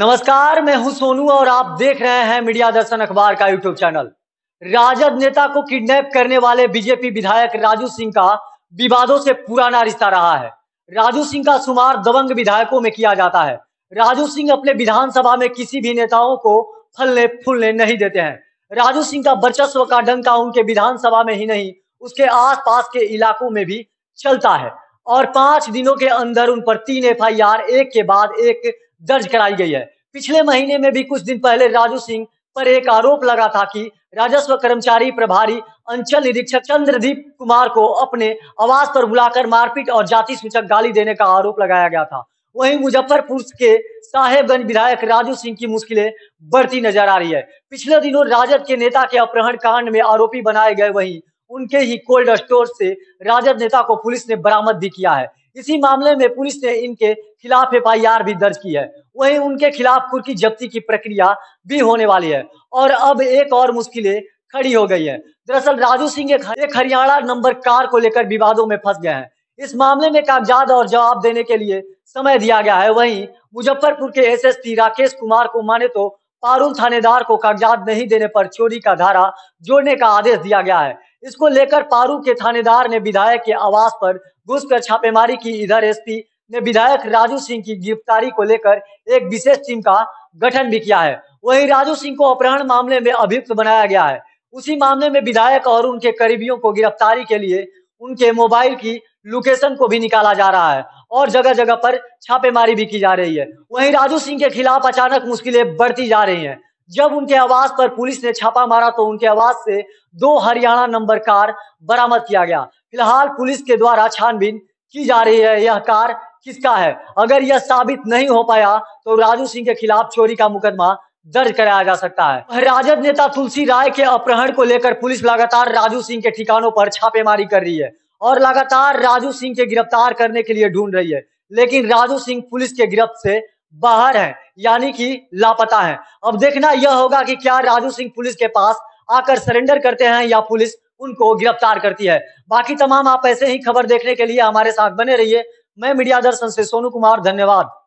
नमस्कार मैं हूं सोनू और आप देख रहे हैं मीडिया दर्शन अखबार का यूट्यूब चैनल राजद नेता को किडनैप करने वाले बीजेपी विधायक राजू सिंह का विवादों से पुराना रिश्ता रहा है राजू सिंह का शुमार दबंग विधायकों में किया जाता है राजू सिंह अपने विधानसभा में किसी भी नेताओं को फलने फूलने नहीं देते हैं राजू सिंह का वर्चस्व का डंका उनके विधानसभा में ही नहीं उसके आसपास के इलाकों में भी चलता है और पांच दिनों के अंदर उन पर तीन एफ एक के बाद एक दर्ज कराई गई है पिछले महीने में भी कुछ दिन पहले राजू सिंह पर एक आरोप लगा था कि राजस्व कर्मचारी प्रभारी अंचल निरीक्षक चंद्रदीप कुमार को अपने आवास पर बुलाकर मारपीट और जाति सूचक गाली देने का आरोप लगाया गया था वहीं मुजफ्फरपुर के साहेबगंज विधायक राजू सिंह की मुश्किलें बढ़ती नजर आ रही है पिछले दिनों राजद के नेता के अपहरण कांड में आरोपी बनाए गए वहीं उनके ही कोल्ड स्टोर से राजद नेता को पुलिस ने बरामद भी किया है इसी मामले में पुलिस ने इनके खिलाफ एफ भी दर्ज की है वहीं उनके खिलाफ कुर्की जब्ती की प्रक्रिया भी होने वाली है और अब एक और मुश्किलें खड़ी हो गई है दरअसल राजू सिंह एक हरियाणा नंबर कार को लेकर विवादों में फंस गए हैं इस मामले में कागजात और जवाब देने के लिए समय दिया गया है वहीं मुजफ्फरपुर के एसएसपी राकेश कुमार को माने तो पारूल थानेदार को कागजात नहीं देने पर चोरी का धारा जोड़ने का आदेश दिया गया है इसको लेकर पारू के थानेदार ने विधायक के आवास पर घुसकर छापेमारी की इधर एसपी ने विधायक राजू सिंह की गिरफ्तारी को लेकर एक विशेष टीम का गठन भी किया है वहीं राजू सिंह को अपहरण मामले में अभियुक्त बनाया गया है उसी मामले में विधायक और उनके करीबियों को गिरफ्तारी के लिए उनके मोबाइल की लोकेशन को भी निकाला जा रहा है और जगह जगह पर छापेमारी भी की जा रही है वहीं राजू सिंह के खिलाफ अचानक मुश्किलें बढ़ती जा रही हैं जब उनके आवास पर पुलिस ने छापा मारा तो उनके आवास से दो हरियाणा नंबर कार बरामद किया गया फिलहाल पुलिस के द्वारा छानबीन की जा रही है यह कार किसका है अगर यह साबित नहीं हो पाया तो राजू सिंह के खिलाफ चोरी का मुकदमा दर्ज कराया जा सकता है राजद नेता तुलसी राय के अपहरण को लेकर पुलिस लगातार राजू सिंह के ठिकानों पर छापेमारी कर रही है और लगातार राजू सिंह के गिरफ्तार करने के लिए ढूंढ रही है लेकिन राजू सिंह पुलिस के गिरफ्त से बाहर है यानी कि लापता है अब देखना यह होगा कि क्या राजू सिंह पुलिस के पास आकर सरेंडर करते हैं या पुलिस उनको गिरफ्तार करती है बाकी तमाम आप ऐसे ही खबर देखने के लिए हमारे साथ बने रहिए मैं मीडिया दर्शन से सोनू कुमार धन्यवाद